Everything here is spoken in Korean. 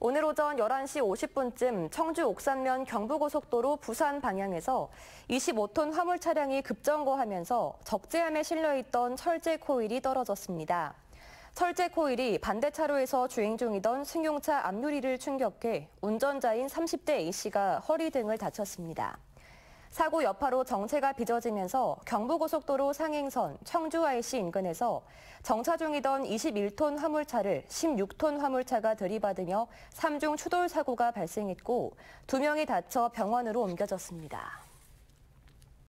오늘 오전 11시 50분쯤 청주 옥산면 경부고속도로 부산 방향에서 25톤 화물 차량이 급정거하면서 적재함에 실려있던 철제 코일이 떨어졌습니다. 철제 코일이 반대 차로에서 주행 중이던 승용차 앞유리를 충격해 운전자인 30대 A씨가 허리 등을 다쳤습니다. 사고 여파로 정체가 빚어지면서 경부고속도로 상행선 청주 IC 인근에서 정차 중이던 21톤 화물차를 16톤 화물차가 들이받으며 3중 추돌 사고가 발생했고 2명이 다쳐 병원으로 옮겨졌습니다.